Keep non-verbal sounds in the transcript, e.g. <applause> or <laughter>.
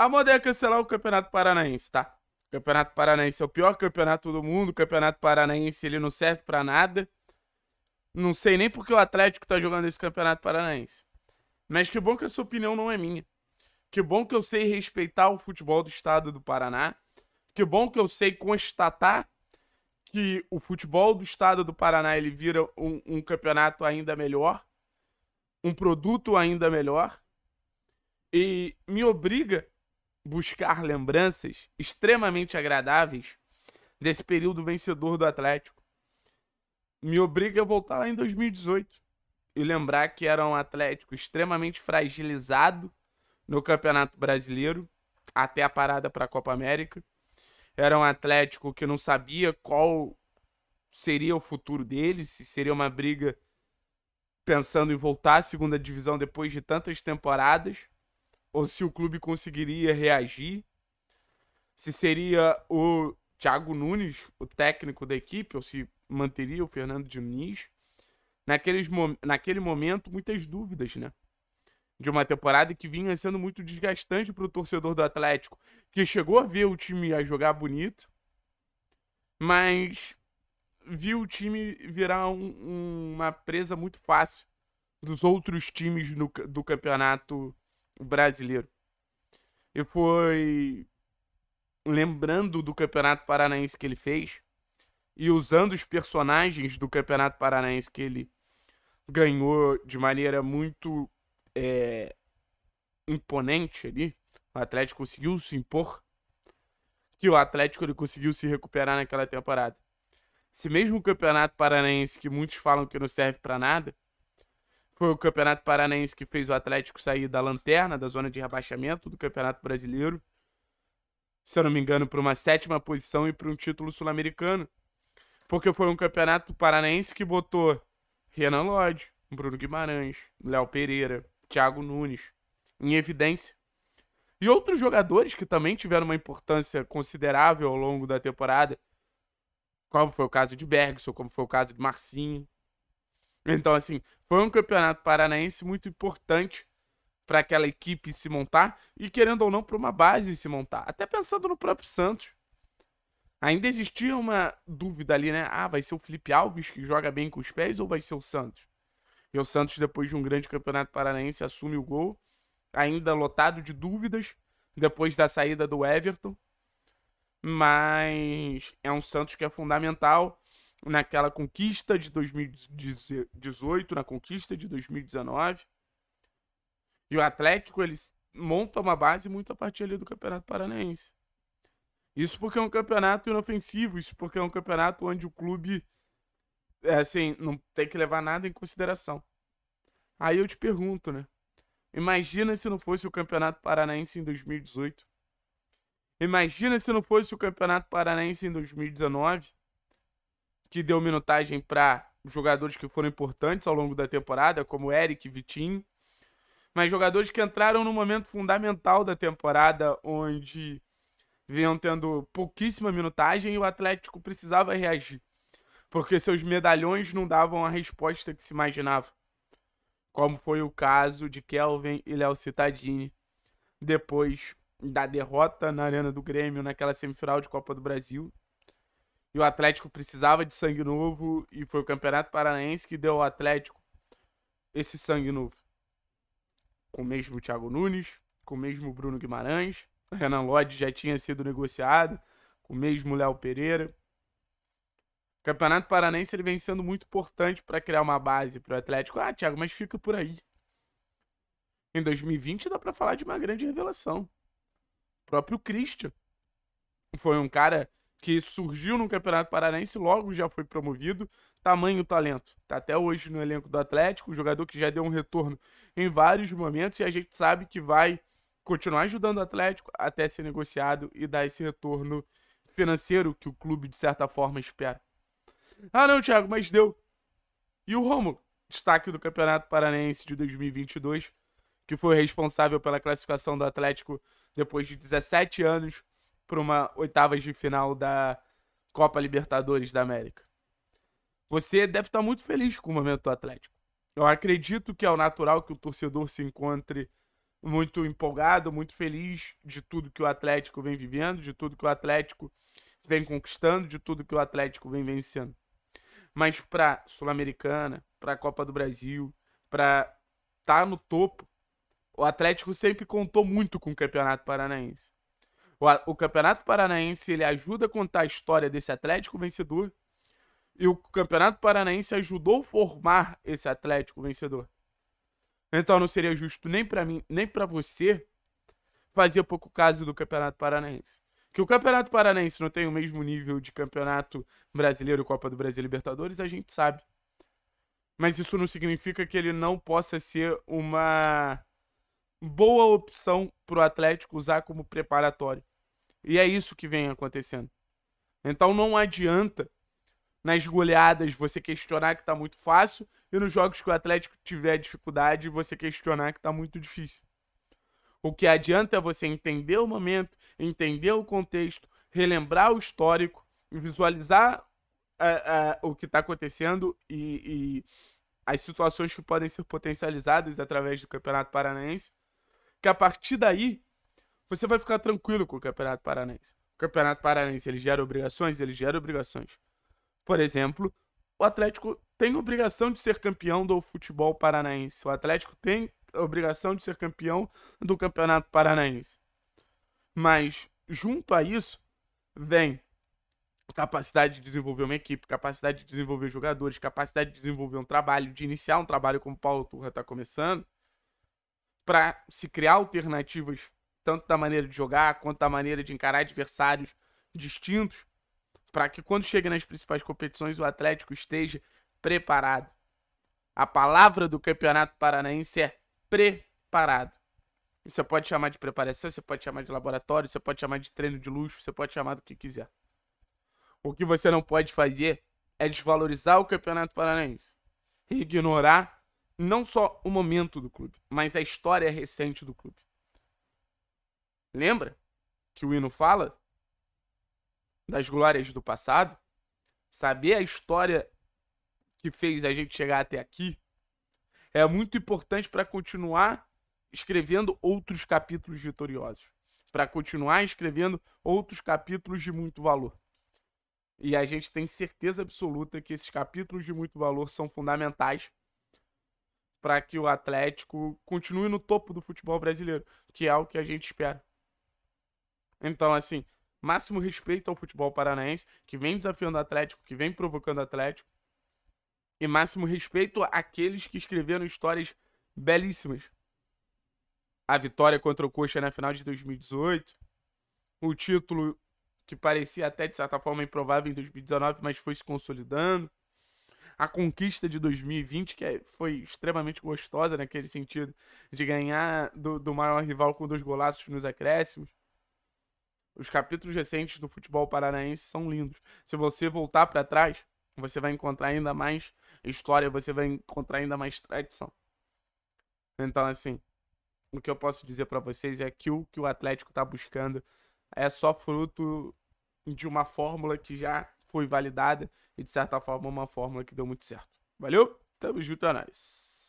A moda é cancelar o Campeonato Paranaense, tá? O Campeonato Paranaense é o pior campeonato do mundo. O Campeonato Paranaense ele não serve para nada. Não sei nem porque o Atlético tá jogando esse Campeonato Paranaense. Mas que bom que a sua opinião não é minha. Que bom que eu sei respeitar o futebol do estado do Paraná. Que bom que eu sei constatar que o futebol do estado do Paraná ele vira um, um campeonato ainda melhor, um produto ainda melhor e me obriga buscar lembranças extremamente agradáveis desse período vencedor do Atlético, me obriga a voltar lá em 2018 e lembrar que era um Atlético extremamente fragilizado no Campeonato Brasileiro até a parada para a Copa América. Era um Atlético que não sabia qual seria o futuro dele, se seria uma briga pensando em voltar à segunda divisão depois de tantas temporadas ou se o clube conseguiria reagir, se seria o Thiago Nunes, o técnico da equipe, ou se manteria o Fernando Diniz. Naqueles, naquele momento, muitas dúvidas, né? De uma temporada que vinha sendo muito desgastante para o torcedor do Atlético, que chegou a ver o time a jogar bonito, mas viu o time virar um, uma presa muito fácil dos outros times no, do campeonato o brasileiro. E foi lembrando do Campeonato Paranaense que ele fez e usando os personagens do Campeonato Paranaense que ele ganhou de maneira muito é, imponente ali. O Atlético conseguiu se impor. Que o Atlético ele conseguiu se recuperar naquela temporada. Esse mesmo Campeonato Paranaense que muitos falam que não serve para nada, foi o Campeonato Paranaense que fez o Atlético sair da lanterna, da zona de rebaixamento do Campeonato Brasileiro. Se eu não me engano, para uma sétima posição e para um título sul-americano. Porque foi um Campeonato Paranaense que botou Renan Lodge, Bruno Guimarães, Léo Pereira, Thiago Nunes em evidência. E outros jogadores que também tiveram uma importância considerável ao longo da temporada, como foi o caso de Bergson, como foi o caso de Marcinho, então, assim, foi um campeonato paranaense muito importante para aquela equipe se montar e, querendo ou não, para uma base se montar. Até pensando no próprio Santos. Ainda existia uma dúvida ali, né? Ah, vai ser o Felipe Alves que joga bem com os pés ou vai ser o Santos? E o Santos, depois de um grande campeonato paranaense, assume o gol, ainda lotado de dúvidas, depois da saída do Everton. Mas é um Santos que é fundamental naquela conquista de 2018, na conquista de 2019. E o Atlético, eles monta uma base muito a partir ali do Campeonato Paranaense. Isso porque é um campeonato inofensivo, isso porque é um campeonato onde o clube, é, assim, não tem que levar nada em consideração. Aí eu te pergunto, né? Imagina se não fosse o Campeonato Paranaense em 2018. Imagina se não fosse o Campeonato Paranaense em 2019 que deu minutagem para jogadores que foram importantes ao longo da temporada, como Eric Vitinho, mas jogadores que entraram no momento fundamental da temporada, onde vinham tendo pouquíssima minutagem e o Atlético precisava reagir, porque seus medalhões não davam a resposta que se imaginava, como foi o caso de Kelvin e Léo Cittadini, depois da derrota na Arena do Grêmio naquela semifinal de Copa do Brasil, e o Atlético precisava de sangue novo. E foi o Campeonato Paranaense que deu ao Atlético esse sangue novo. Com o mesmo Thiago Nunes, com o mesmo Bruno Guimarães. <laughs> Renan Lodge já tinha sido negociado. Com o mesmo Léo Pereira. O Campeonato Paranaense ele vem sendo muito importante para criar uma base para o Atlético. Ah, Thiago, mas fica por aí. Em 2020 dá para falar de uma grande revelação. O próprio Christian foi um cara que surgiu no Campeonato Paranaense, logo já foi promovido. Tamanho talento. Tá até hoje no elenco do Atlético, jogador que já deu um retorno em vários momentos e a gente sabe que vai continuar ajudando o Atlético até ser negociado e dar esse retorno financeiro que o clube de certa forma espera. Ah, não, Thiago, mas deu. E o Romulo, destaque do Campeonato Paranaense de 2022, que foi responsável pela classificação do Atlético depois de 17 anos para uma oitavas de final da Copa Libertadores da América. Você deve estar muito feliz com o momento do Atlético. Eu acredito que é o natural que o torcedor se encontre muito empolgado, muito feliz de tudo que o Atlético vem vivendo, de tudo que o Atlético vem conquistando, de tudo que o Atlético vem vencendo. Mas para Sul-Americana, para a Copa do Brasil, para estar tá no topo, o Atlético sempre contou muito com o Campeonato Paranaense. O, o Campeonato Paranaense ele ajuda a contar a história desse Atlético vencedor e o Campeonato Paranaense ajudou a formar esse Atlético vencedor. Então não seria justo nem para mim, nem para você fazer pouco caso do Campeonato Paranaense. Que o Campeonato Paranaense não tem o mesmo nível de Campeonato Brasileiro, Copa do Brasil Libertadores, a gente sabe. Mas isso não significa que ele não possa ser uma boa opção para o Atlético usar como preparatório. E é isso que vem acontecendo. Então não adianta nas goleadas você questionar que tá muito fácil e nos jogos que o Atlético tiver dificuldade você questionar que tá muito difícil. O que adianta é você entender o momento, entender o contexto, relembrar o histórico, visualizar uh, uh, o que está acontecendo e, e as situações que podem ser potencializadas através do Campeonato Paranaense, que a partir daí você vai ficar tranquilo com o Campeonato Paranaense. O Campeonato Paranaense, ele gera obrigações? Ele gera obrigações. Por exemplo, o Atlético tem obrigação de ser campeão do futebol paranaense. O Atlético tem obrigação de ser campeão do Campeonato Paranaense. Mas, junto a isso, vem capacidade de desenvolver uma equipe, capacidade de desenvolver jogadores, capacidade de desenvolver um trabalho, de iniciar um trabalho como o Paulo Turra está começando, para se criar alternativas tanto da maneira de jogar quanto da maneira de encarar adversários distintos, para que quando chegue nas principais competições o Atlético esteja preparado. A palavra do Campeonato Paranaense é preparado. Você pode chamar de preparação, você pode chamar de laboratório, você pode chamar de treino de luxo, você pode chamar do que quiser. O que você não pode fazer é desvalorizar o Campeonato Paranaense e ignorar não só o momento do clube, mas a história recente do clube. Lembra que o hino fala das glórias do passado? Saber a história que fez a gente chegar até aqui é muito importante para continuar escrevendo outros capítulos vitoriosos, para continuar escrevendo outros capítulos de muito valor. E a gente tem certeza absoluta que esses capítulos de muito valor são fundamentais para que o Atlético continue no topo do futebol brasileiro, que é o que a gente espera. Então, assim, máximo respeito ao futebol paranaense, que vem desafiando o Atlético, que vem provocando o Atlético. E máximo respeito àqueles que escreveram histórias belíssimas. A vitória contra o Coxa na final de 2018. O título que parecia até de certa forma improvável em 2019, mas foi se consolidando. A conquista de 2020, que é, foi extremamente gostosa naquele sentido, de ganhar do, do maior rival com dois golaços nos acréscimos. Os capítulos recentes do futebol paranaense são lindos. Se você voltar para trás, você vai encontrar ainda mais história, você vai encontrar ainda mais tradição. Então, assim, o que eu posso dizer para vocês é que o que o Atlético está buscando é só fruto de uma fórmula que já foi validada e, de certa forma, uma fórmula que deu muito certo. Valeu? Tamo junto, é nóis.